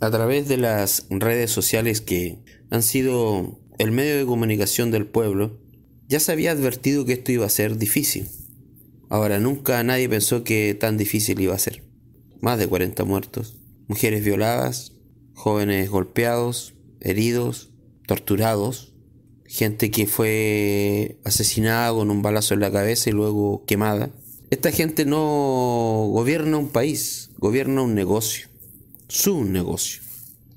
a través de las redes sociales que han sido el medio de comunicación del pueblo, ya se había advertido que esto iba a ser difícil. Ahora, nunca nadie pensó que tan difícil iba a ser. Más de 40 muertos, mujeres violadas, jóvenes golpeados, heridos, torturados, gente que fue asesinada con un balazo en la cabeza y luego quemada. Esta gente no gobierna un país, gobierna un negocio su negocio,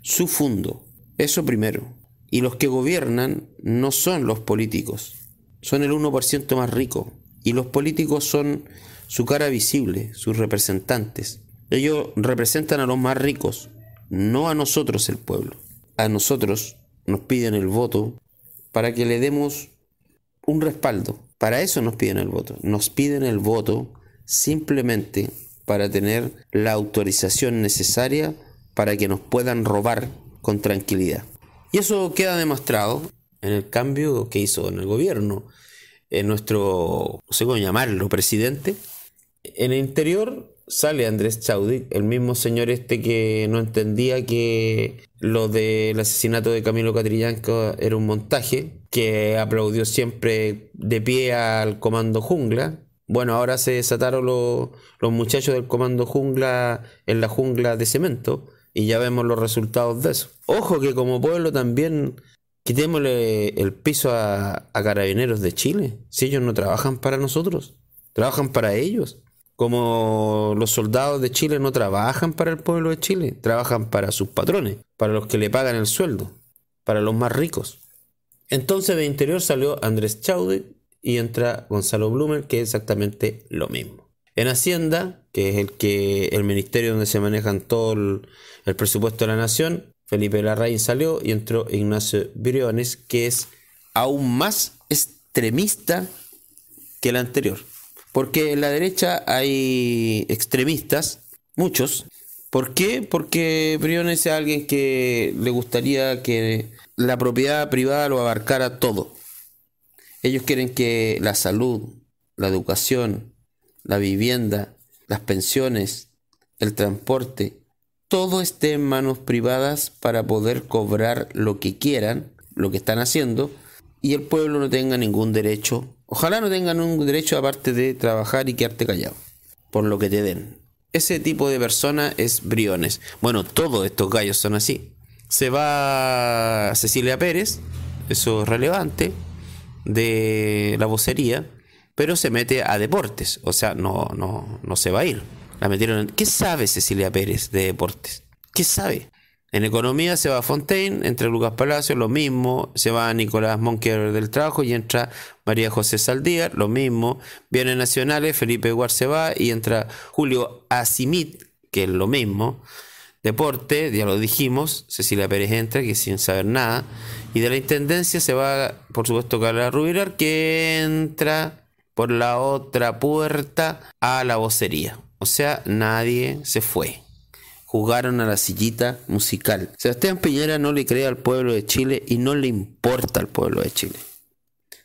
su fondo. Eso primero. Y los que gobiernan no son los políticos, son el 1% más rico. Y los políticos son su cara visible, sus representantes. Ellos representan a los más ricos, no a nosotros el pueblo. A nosotros nos piden el voto para que le demos un respaldo. Para eso nos piden el voto. Nos piden el voto simplemente para tener la autorización necesaria para que nos puedan robar con tranquilidad. Y eso queda demostrado en el cambio que hizo en el gobierno, en nuestro, no cómo llamarlo, presidente. En el interior sale Andrés Chaudí, el mismo señor este que no entendía que lo del asesinato de Camilo Catrillanca era un montaje, que aplaudió siempre de pie al comando jungla. Bueno, ahora se desataron los, los muchachos del comando jungla en la jungla de cemento y ya vemos los resultados de eso. Ojo que como pueblo también quitémosle el piso a, carabineros de Chile. Si ellos no trabajan para nosotros, trabajan para ellos. Como los soldados de Chile no trabajan para el pueblo de Chile, trabajan para sus patrones, para los que le pagan el sueldo, para los más ricos. Entonces de interior salió Andrés Chaude y entra Gonzalo Blumer, que es exactamente lo mismo en Hacienda, que es el, que, el ministerio donde se manejan todo el, el presupuesto de la nación, Felipe Larraín salió y entró Ignacio Briones, que es aún más extremista que el anterior. Porque en la derecha hay extremistas, muchos. ¿Por qué? Porque Briones es alguien que le gustaría que la propiedad privada lo abarcara todo. Ellos quieren que la salud, la educación, la vivienda, las pensiones, el transporte, todo esté en manos privadas para poder cobrar lo que quieran, lo que están haciendo, y el pueblo no tenga ningún derecho. Ojalá no tengan ningún derecho aparte de trabajar y quedarte callado por lo que te den. Ese tipo de persona es Briones. Bueno, todos estos gallos son así. Se va Cecilia Pérez, eso es relevante, de la vocería, pero se mete a deportes, o sea, no, no, no se va a ir. La metieron ¿Qué sabe Cecilia Pérez de deportes? ¿Qué sabe? En economía se va Fontaine, entre Lucas Palacio, lo mismo. Se va Nicolás Monquer del Trabajo y entra María José Saldívar, lo mismo. Viene Nacionales, Felipe Guar se va y entra Julio Asimit, que es lo mismo. Deporte, ya lo dijimos, Cecilia Pérez entra, que sin saber nada. Y de la Intendencia se va, por supuesto, Carla Rubirar, que entra por la otra puerta a la vocería. O sea, nadie se fue. Jugaron a la sillita musical. Sebastián Piñera no le cree al pueblo de Chile y no le importa al pueblo de Chile.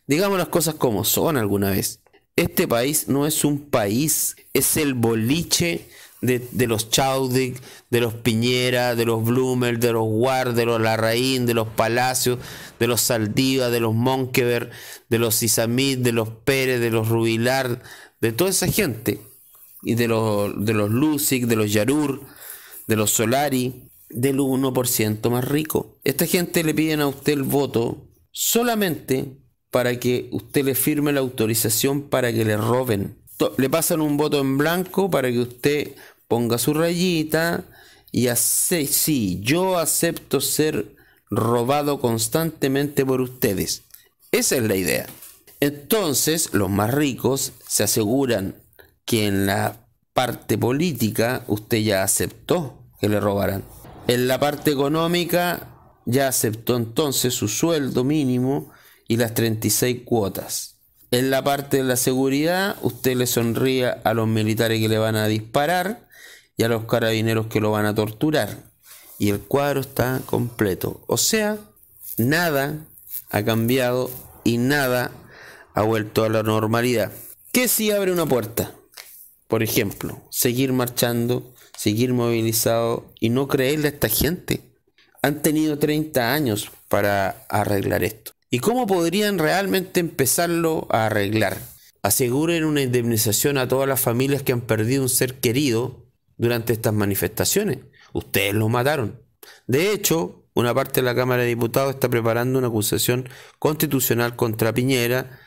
Digamos las cosas como son alguna vez. Este país no es un país, es el boliche de, los Chaudic, de los Piñera, de los Blumer, de los Ward, de los Larraín, de los Palacios, de los Saldiva, de los Monkever, de los Isamit, de los Pérez, de los Rubilar, de toda esa gente. Y de los, de los Lusic, de los Yarur, de los Solari, del 1% más rico. Esta gente le piden a usted el voto solamente para que usted le firme la autorización para que le roben. Le pasan un voto en blanco para que usted ponga su rayita y hace, sí, yo acepto ser robado constantemente por ustedes. Esa es la idea. Entonces, los más ricos se aseguran que en la parte política usted ya aceptó que le robaran. En la parte económica ya aceptó entonces su sueldo mínimo y las 36 cuotas. En la parte de la seguridad usted le sonría a los militares que le van a disparar y a los carabineros que lo van a torturar. Y el cuadro está completo. O sea, nada ha cambiado y nada ha vuelto a la normalidad. ¿Qué si abre una puerta? Por ejemplo, seguir marchando, seguir movilizado y no creerle a esta gente. Han tenido 30 años para arreglar esto. ¿Y cómo podrían realmente empezarlo a arreglar? Aseguren una indemnización a todas las familias que han perdido un ser querido durante estas manifestaciones. Ustedes los mataron. De hecho, una parte de la Cámara de Diputados está preparando una acusación constitucional contra Piñera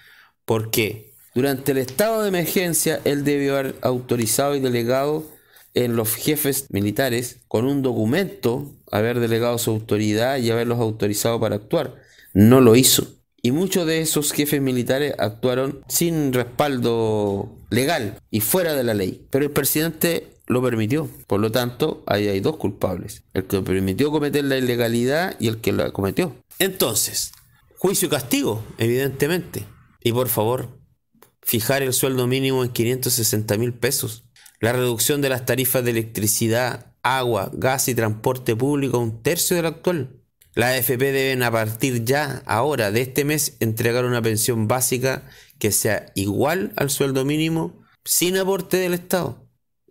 porque durante el estado de emergencia él debió haber autorizado y delegado en los jefes militares con un documento haber delegado su autoridad y haberlos autorizado para actuar. No lo hizo. Y muchos de esos jefes militares actuaron sin respaldo legal y fuera de la ley. Pero el presidente lo permitió. Por lo tanto, ahí hay dos culpables. El que permitió cometer la ilegalidad y el que la cometió. Entonces, juicio y castigo, evidentemente. Y por favor, fijar el sueldo mínimo en 560 mil pesos. La reducción de las tarifas de electricidad, agua, gas y transporte público a un tercio del actual. La AFP deben a partir ya, ahora, de este mes, entregar una pensión básica que sea igual al sueldo mínimo sin aporte del Estado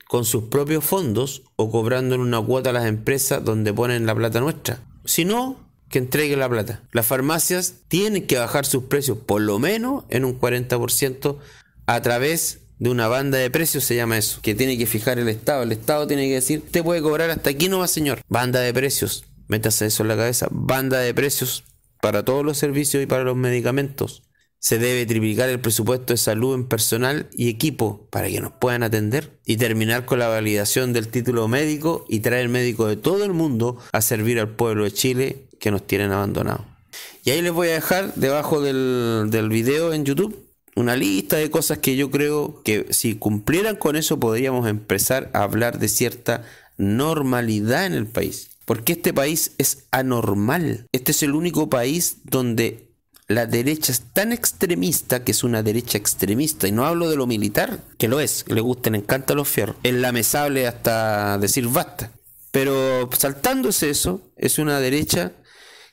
con sus propios fondos o cobrando en una cuota a las empresas donde ponen la plata nuestra. Si no, que entregue la plata. Las farmacias tienen que bajar sus precios por lo menos en un 40% a través de una banda de precios, se llama eso, que tiene que fijar el Estado. El Estado tiene que decir, te puede cobrar hasta aquí no va señor. Banda de precios, métase eso en la cabeza, banda de precios para todos los servicios y para los medicamentos. Se debe triplicar el presupuesto de salud en personal y equipo para que nos puedan atender y terminar con la validación del título médico y traer médicos de todo el mundo a servir al pueblo de Chile que nos tienen abandonado Y ahí les voy a dejar debajo del, del video en YouTube una lista de cosas que yo creo que si cumplieran con eso podríamos empezar a hablar de cierta normalidad en el país. Porque este país es anormal. Este es el único país donde la derecha es tan extremista que es una derecha extremista. Y no hablo de lo militar, que lo es, le gusta, le encanta los fierros. Es lamezable hasta decir basta. Pero saltándose eso, es una derecha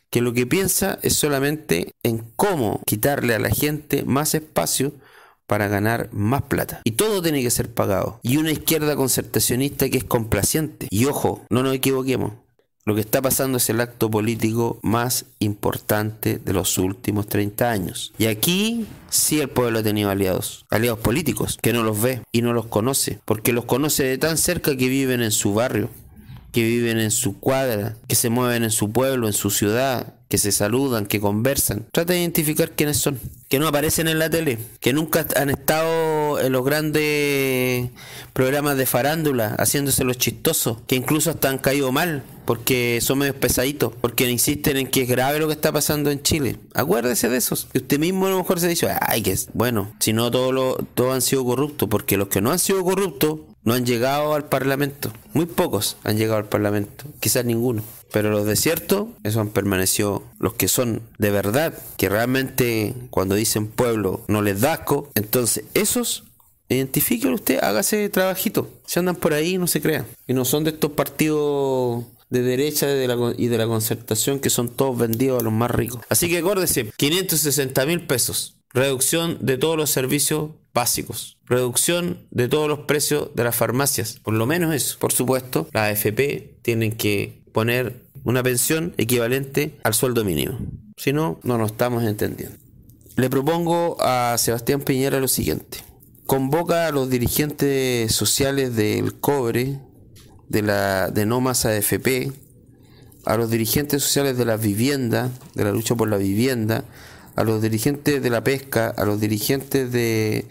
que lo que piensa es solamente en cómo quitarle a la gente más espacio para ganar más plata. Y todo tiene que ser pagado. Y una izquierda concertacionista que es complaciente. Y ojo, no nos equivoquemos. Lo que está pasando es el acto político más importante de los últimos 30 años. Y aquí sí el pueblo ha tenido aliados, aliados políticos, que no los ve y no los conoce, porque los conoce de tan cerca que viven en su barrio, que viven en su cuadra, que se mueven en su pueblo, en su ciudad, que se saludan, que conversan. Trata de identificar quiénes son, que no aparecen en la tele, que nunca han estado en los grandes programas de farándula haciéndose los chistosos, que incluso hasta han caído mal porque son medio pesaditos, porque insisten en que es grave lo que está pasando en Chile. Acuérdese de esos. y usted mismo a lo mejor se dice, ay, que es bueno, si no todos todo han sido corruptos, porque los que no han sido corruptos no han llegado al Parlamento. Muy pocos han llegado al Parlamento, quizás ninguno. Pero los desiertos, esos han permanecido los que son de verdad, que realmente cuando dicen pueblo no les da asco. Entonces, esos, identifiquen usted, hágase trabajito. Si andan por ahí, no se crean. Y no son de estos partidos de derecha y de, la, concertación que son todos vendidos a los más ricos. Así que acórdese, 560 mil pesos reducción de todos los servicios básicos, reducción de todos los precios de las farmacias, por lo menos eso. Por supuesto, la AFP tienen que poner una pensión equivalente al sueldo mínimo. Si no, no nos estamos entendiendo. Le propongo a Sebastián Piñera lo siguiente. Convoca a los dirigentes sociales del cobre, de la de No Más AFP, a los dirigentes sociales de la vivienda, de la lucha por la vivienda, a los dirigentes de la pesca, a los dirigentes de,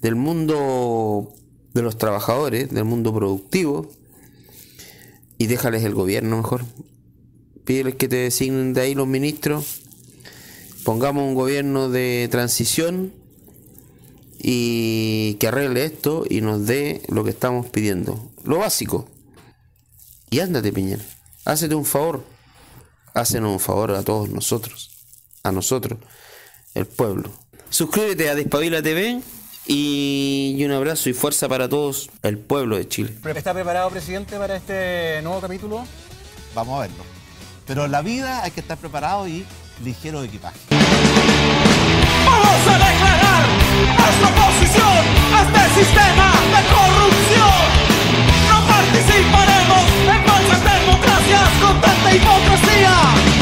del mundo de los trabajadores, del mundo productivo, y déjales el gobierno mejor. Pídeles que te designen de ahí los ministros, pongamos un gobierno de transición y que arregle esto y nos dé lo que estamos pidiendo. Lo básico. Y ándate, Piñera. Hácete un favor. Hácenos un favor a todos nosotros a nosotros, el pueblo. Suscríbete a Despabila TV y, un abrazo y fuerza para todos, el pueblo de Chile. ¿Está preparado, presidente, para este nuevo capítulo? Vamos a verlo. Pero en la vida hay que estar preparado y ligero de equipaje. Vamos a declarar nuestra oposición a este sistema de corrupción. No participaremos en falsas democracias con tanta hipocresía.